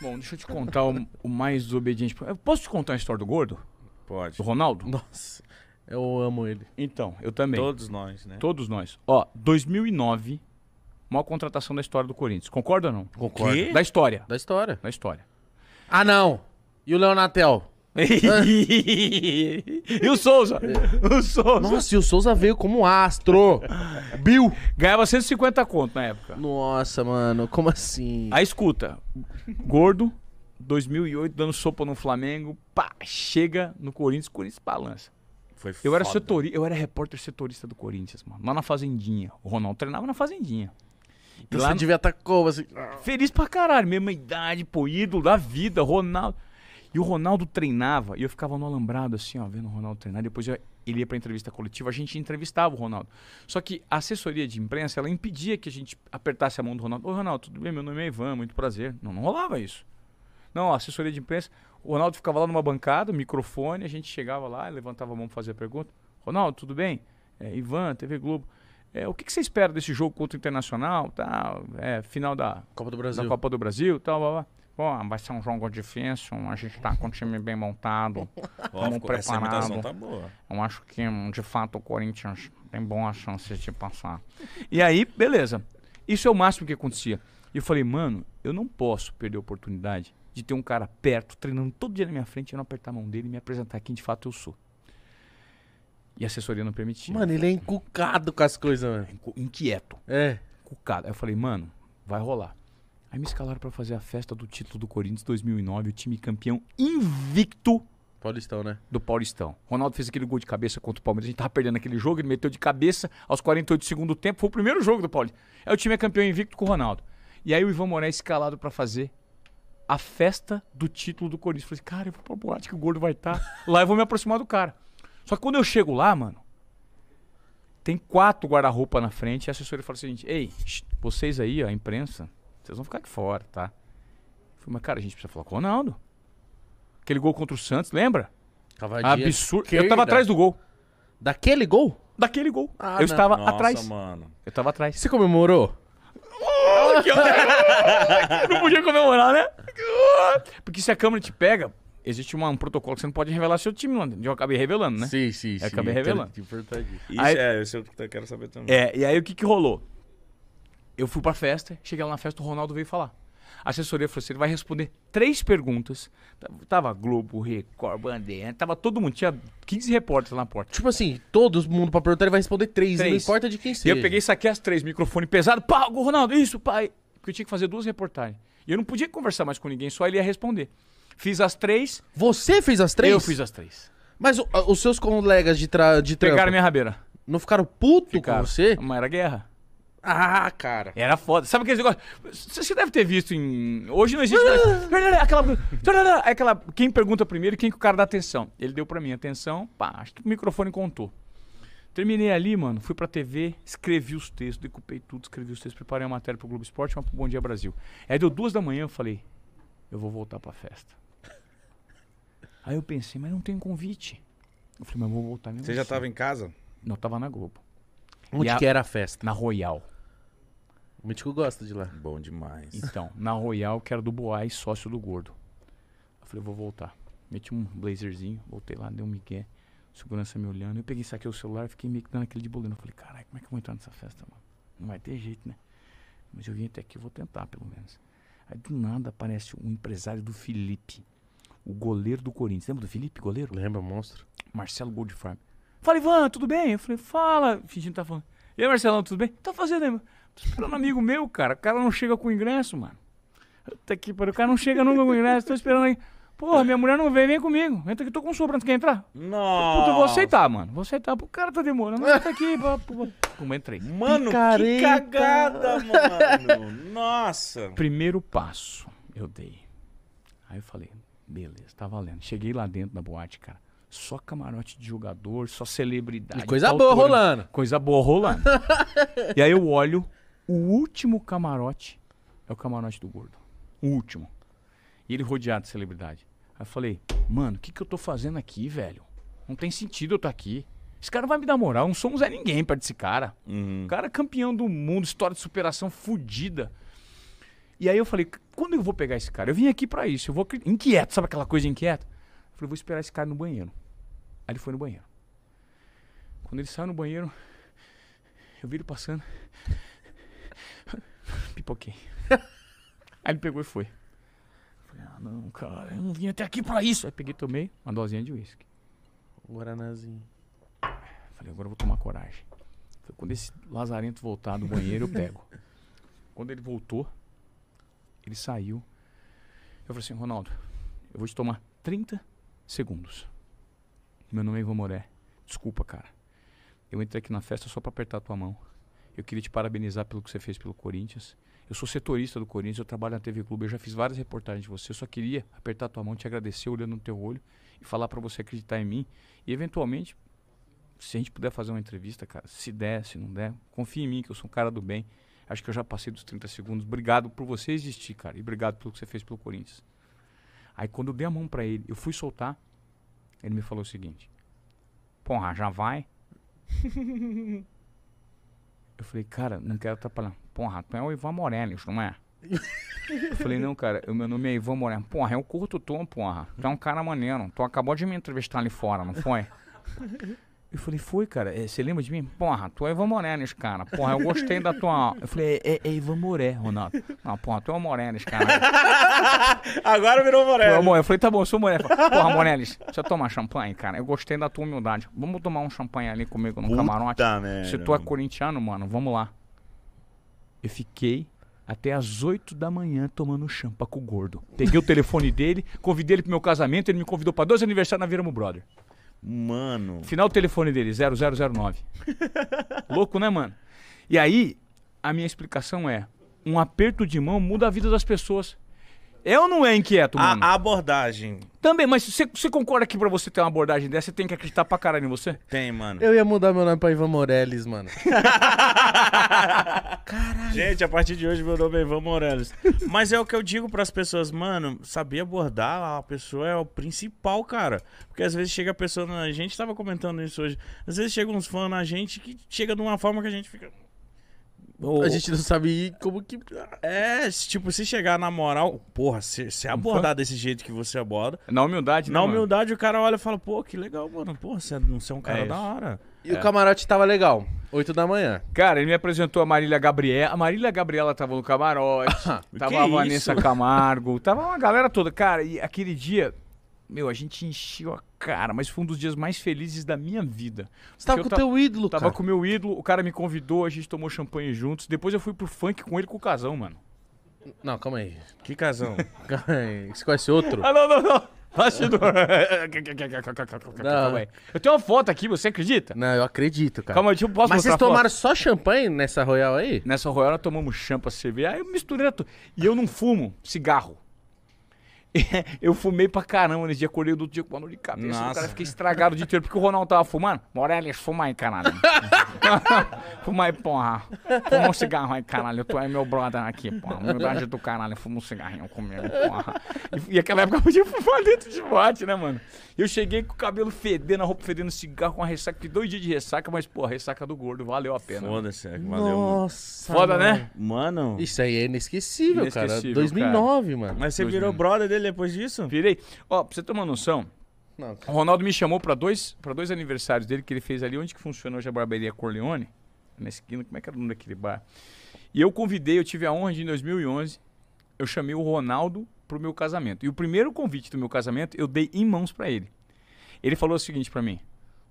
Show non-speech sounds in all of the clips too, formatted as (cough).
Bom, deixa eu te contar o, o mais obediente. Eu posso te contar a história do gordo? Pode. Do Ronaldo? Nossa, eu amo ele. Então, eu também. Todos nós, né? Todos nós. Ó, 2009, maior contratação da história do Corinthians. Concorda ou não? Concordo. Da história. Da história. Da história. Ah, não. E o Leonatel? (laughs) e o Souza? É. (laughs) O Souza. Nossa, e o Souza veio como astro. Bill. Ganhava 150 conto na época. Nossa, mano, como assim? Aí escuta. Gordo, 2008, dando sopa no Flamengo. Pá, chega no Corinthians, Corinthians balança. Foi eu foda. era setori, eu era repórter setorista do Corinthians, mano. Lá na Fazendinha. O Ronaldo treinava na Fazendinha. E Você lá devia estar tá como assim? Feliz pra caralho, mesma idade, pô, ídolo da vida, Ronaldo. E o Ronaldo treinava e eu ficava no alambrado, assim, ó, vendo o Ronaldo treinar. Depois eu, ele ia pra entrevista coletiva, a gente entrevistava o Ronaldo. Só que a assessoria de imprensa, ela impedia que a gente apertasse a mão do Ronaldo. Ô, Ronaldo, tudo bem? Meu nome é Ivan, muito prazer. Não, não rolava isso. Não, a assessoria de imprensa, o Ronaldo ficava lá numa bancada, microfone, a gente chegava lá, levantava a mão pra fazer a pergunta. Ronaldo, tudo bem? É, Ivan, TV Globo. É, o que, que, você espera desse jogo contra o Internacional? Tá, é, final da Copa do Brasil, da Copa do Brasil tal, blá, blá. Pô, vai ser um jogo difícil, a gente está com o time bem montado, estamos (laughs) preparado. Tá boa. Eu acho que, de fato, o Corinthians tem boas chances de passar. E aí, beleza. Isso é o máximo que acontecia. E eu falei, mano, eu não posso perder a oportunidade de ter um cara perto, treinando todo dia na minha frente, eu não apertar a mão dele e me apresentar quem de fato eu sou. E a assessoria não permitia. Mano, ele é encucado com as coisas, mano. Inquieto. É. Encucado. Aí eu falei, mano, vai rolar. Aí me escalaram para fazer a festa do título do Corinthians 2009, o time campeão invicto. Paulistão, né? Do Paulistão. Ronaldo fez aquele gol de cabeça contra o Palmeiras. A gente tava perdendo aquele jogo, ele meteu de cabeça aos 48 do segundo tempo. Foi o primeiro jogo do Paulistão. Aí é, o time é campeão invicto com o Ronaldo. E aí o Ivan Moré é escalado para fazer a festa do título do Corinthians. falei, cara, eu vou pra boate que o gordo vai estar. Tá. Lá eu vou me aproximar do cara. Só que quando eu chego lá, mano, tem quatro guarda-roupa na frente e a assessora fala o seguinte: Ei, vocês aí, a imprensa, vocês vão ficar aqui fora, tá? Eu falei, mas cara, a gente precisa falar com o Ronaldo. Aquele gol contra o Santos, lembra? Cavadia Absurdo. Eu tava atrás do gol. Daquele gol? Daquele gol. Ah, eu não. estava Nossa, atrás. mano. Eu tava atrás. Você comemorou? Oh, (laughs) não podia comemorar, né? Porque se a câmera te pega, existe uma, um protocolo que você não pode revelar seu time, mano. Eu acabei revelando, né? Sim, sim, eu sim. Acabei revelando. Importante. Isso aí, é, isso é o que eu quero saber também. É, e aí o que, que rolou? Eu fui pra festa, cheguei lá na festa, o Ronaldo veio falar. A assessoria falou assim: ele vai responder três perguntas. Tava Globo, Record, Bandeira, tava todo mundo, tinha 15 repórteres lá na porta. Tipo assim, todo mundo pra perguntar, ele vai responder três, três. não importa de quem seja. E eu peguei, aqui, as três, microfone pesado, Pago Ronaldo, isso, pai. Porque eu tinha que fazer duas reportagens. E eu não podia conversar mais com ninguém, só ele ia responder. Fiz as três. Você fez as três? Eu fiz as três. Mas o, os seus colegas de, tra de trampo... Pegaram minha rabeira. Não ficaram puto ficaram. com você? Mas era guerra. Ah, cara. Era foda. Sabe aqueles negócios? Você deve ter visto em. Hoje não existe mais. Ah. aquela... É aquela. Quem pergunta primeiro quem que o cara dá atenção. Ele deu para mim atenção, pá, acho que o microfone contou. Terminei ali, mano, fui pra TV, escrevi os textos, decupei tudo, escrevi os textos, preparei a matéria pro Globo Esporte, uma pro Bom Dia Brasil. Aí deu duas da manhã, eu falei, eu vou voltar pra festa. Aí eu pensei, mas não tem convite. Eu falei, mas eu vou voltar mesmo. Você já assim. tava em casa? Não, tava na Globo. Onde a... que era a festa? Na Royal. O Mítico gosta de lá. Bom demais. Então, na Royal, que era do Boás, sócio do Gordo. Eu falei, eu vou voltar. Meti um blazerzinho, voltei lá, dei um migué. Segurança me olhando. Eu peguei, saquei o celular e fiquei meio que dando aquele de boleto. Eu falei, caralho, como é que eu vou entrar nessa festa, mano? Não vai ter jeito, né? Mas eu vim até aqui, vou tentar, pelo menos. Aí do nada aparece um empresário do Felipe, o goleiro do Corinthians. Lembra do Felipe, goleiro? Lembra, monstro. Marcelo Goldfarb. Fala, Ivan, tudo bem? Eu falei, fala. Fingindo que tá falando. E aí, Marcelão, tudo bem? Tá fazendo aí, mano. Tô esperando um amigo meu, cara. O cara não chega com o ingresso, mano. Até que, para O cara não chega nunca com o ingresso. Tô esperando aí. Porra, minha mulher não vem, vem comigo. Entra aqui, tô com antes Quer entrar? Não. Puta, eu vou aceitar, mano. Vou aceitar. O cara tá demorando. Entra aqui. pô. Como entrei. Mano, Picareta. que cagada, mano. Nossa. Primeiro passo eu dei. Aí eu falei, beleza, tá valendo. Cheguei lá dentro da boate, cara. Só camarote de jogador, só celebridade. E coisa boa autora, rolando. Coisa boa rolando. (laughs) e aí eu olho, o último camarote é o camarote do gordo. O último. E ele rodeado de celebridade. Aí eu falei, mano, o que, que eu tô fazendo aqui, velho? Não tem sentido eu estar tá aqui. Esse cara não vai me dar moral, não somos é ninguém perto desse cara. Uhum. cara campeão do mundo, história de superação fodida. E aí eu falei, quando eu vou pegar esse cara? Eu vim aqui para isso, eu vou inquieto, sabe aquela coisa inquieta? Falei, vou esperar esse cara no banheiro. Aí ele foi no banheiro. Quando ele saiu no banheiro, eu vi ele passando. (laughs) Pipoquei. (laughs) Aí ele pegou e foi. Falei, ah, não, cara, eu não vim até aqui pra isso. Aí peguei e tomei uma dosinha de uísque. Guaranazinho. Falei, agora eu vou tomar coragem. Falei, quando esse lazarento voltar do banheiro, eu pego. (laughs) quando ele voltou, ele saiu. Eu falei assim, Ronaldo, eu vou te tomar 30 segundos. Meu nome é Ivan Moré. Desculpa, cara. Eu entrei aqui na festa só para apertar a tua mão. Eu queria te parabenizar pelo que você fez pelo Corinthians. Eu sou setorista do Corinthians, eu trabalho na TV Clube, eu já fiz várias reportagens de você. Eu só queria apertar a tua mão, te agradecer olhando no teu olho e falar para você acreditar em mim. E eventualmente, se a gente puder fazer uma entrevista, cara, se der, se não der, confia em mim que eu sou um cara do bem. Acho que eu já passei dos 30 segundos. Obrigado por você existir, cara. E obrigado pelo que você fez pelo Corinthians. Aí quando eu dei a mão para ele, eu fui soltar, ele me falou o seguinte: Porra, já vai? eu falei, cara, não quero atrapalhar. Porra, tu é o Ivan Morelis, não é? eu falei, não, cara, o meu nome é Ivan Morelis. Porra, eu curto o tom, porra. Tu é um cara maneiro. Tu acabou de me entrevistar ali fora, não foi? Eu falei, foi, cara. Eh, você lembra de mim? Porra, tu é Ivan Morenes, cara. Porra, eu gostei da tua. Eu falei, é, é, é Ivan Moré, Ronaldo. Não, porra, tu é o Morenes, cara. (laughs) Agora virou é Morenes. Eu falei, tá bom, eu sou Morenes. Porra, Morenes, você toma champanhe, cara? Eu gostei da tua humildade. Vamos tomar um champanhe ali comigo no Puta camarote? Merda. Se tu é corintiano, mano, vamos lá. Eu fiquei até as 8 da manhã tomando champa com o gordo. Peguei o telefone dele, convidei ele pro meu casamento, ele me convidou para dois aniversários na Viramo Brother. Mano. Final do telefone dele, 0009. (laughs) Louco, né, mano? E aí, a minha explicação é: um aperto de mão muda a vida das pessoas. É ou não é inquieto, mano? A, abordagem. Também, mas você, você concorda que pra você ter uma abordagem dessa, você tem que acreditar pra caralho em você? Tem, mano. Eu ia mudar meu nome pra Ivan Morelis, mano. (laughs) caralho. Gente, a partir de hoje meu nome é Ivan Morelis. mas é o que eu digo pras pessoas, mano, saber abordar a pessoa é o principal, cara. Porque às vezes chega a pessoa, na... a gente tava comentando isso hoje, às vezes chega uns fãs na gente que chega de uma forma que a gente fica... A gente não sabe como que. Ah. É, tipo, se chegar na moral, porra, se, se abordar desse jeito que você aborda. Na humildade, né, Na humildade, mano? o cara olha e fala, pô, que legal, mano. Porra, você não é, é um cara é da hora. E é. o camarote tava legal. 8 da manhã. Cara, ele me apresentou a Marília Gabriela. A Marília Gabriela tava no camarote. (laughs) tava a Vanessa isso? Camargo. Tava uma galera toda. Cara, e aquele dia, meu, a gente encheu a Cara, mas foi um dos dias mais felizes da minha vida. Você tava com o teu ídolo, tava cara. Tava com o meu ídolo, o cara me convidou, a gente tomou champanhe juntos. Depois eu fui pro funk com ele com o casão, mano. Não, calma aí. Que casão? (laughs) calma aí. Você conhece outro? Ah, não, não, não. Bastidor. (laughs) aí. Eu tenho uma foto aqui, você acredita? Não, eu acredito, cara. Calma, deixa eu posso Mas vocês tomaram só champanhe nessa Royal aí? Nessa Royal nós tomamos champa, cerveja. Aí eu misturei. tudo. E eu não fumo cigarro. (laughs) eu fumei pra caramba nesse dia, acordei do outro dia com uma dor de cabeça. Nossa. O cara fiquei estragado de inteiro, porque o Ronaldo tava fumando. Morelli, fuma aí, caralho. (laughs) fuma aí, porra. Fuma um cigarro aí, caralho. Tu é meu brother aqui, porra. Humildade do caralho, fuma um cigarrinho comigo, porra. E, e aquela época eu podia fumar dentro de bote né, mano? Eu cheguei com o cabelo fedendo, a roupa fedendo cigarro, com a ressaca, de dois dias de ressaca, mas, porra, ressaca do gordo, valeu a pena. Foda-se, é, valeu. Nossa. Foda, né? mano. né? Mano. Isso aí é inesquecível, inesquecível cara. 2009, cara. mano. Mas você virou brother dele depois disso? Virei. Ó, pra você ter uma noção, Não. o Ronaldo me chamou pra dois, pra dois aniversários dele que ele fez ali. Onde que funciona hoje a barbearia Corleone? Na esquina, como é que era o nome daquele bar? E eu convidei, eu tive a honra de, em 2011, eu chamei o Ronaldo pro meu casamento. E o primeiro convite do meu casamento eu dei em mãos pra ele. Ele falou o seguinte pra mim: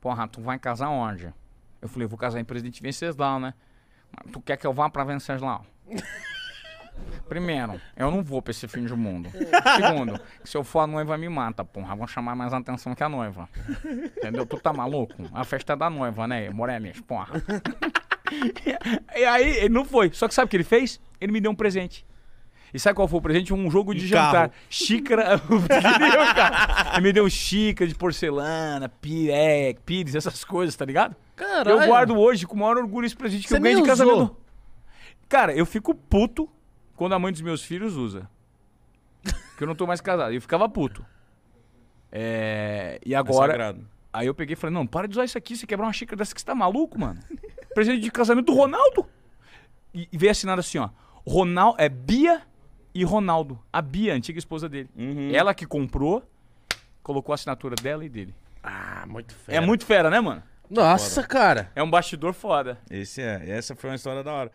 Porra, tu vai casar onde? Eu falei: eu Vou casar em Presidente Venceslau, né? tu quer que eu vá pra Venceslau? Primeiro, eu não vou pra esse fim de mundo. É. Segundo, se eu for a noiva me mata, porra. Vão chamar mais atenção que a noiva. Entendeu? Tu tá maluco? A festa é da noiva, né, Morelis? Porra. e aí, ele não foi. Só que sabe o que ele fez? Ele me deu um presente. E sabe qual foi o presente? Um jogo de jantar. Xícara. (laughs) ele me deu xícara de porcelana, pirec, pires, essas coisas, tá ligado? Caralho. Eu guardo hoje com o maior orgulho esse presente que Você eu ganhei de casamento. Cara, eu fico puto quando a mãe dos meus filhos usa. Porque eu não tô mais casado. E eu ficava puto. É, e é agora. É aí eu peguei e falei: não, para de usar isso aqui. Você quebrar uma xícara dessa que você tá maluco, mano. Presente de casamento do Ronaldo. E, e veio assinado assim: ó. Ronaldo, é Bia e Ronaldo. A Bia, a antiga esposa dele. Uhum. Ela que comprou, colocou a assinatura dela e dele. Ah, muito fera. É muito fera, né, mano? Nossa, foda. cara. É um bastidor foda. Esse é, essa foi uma história da hora.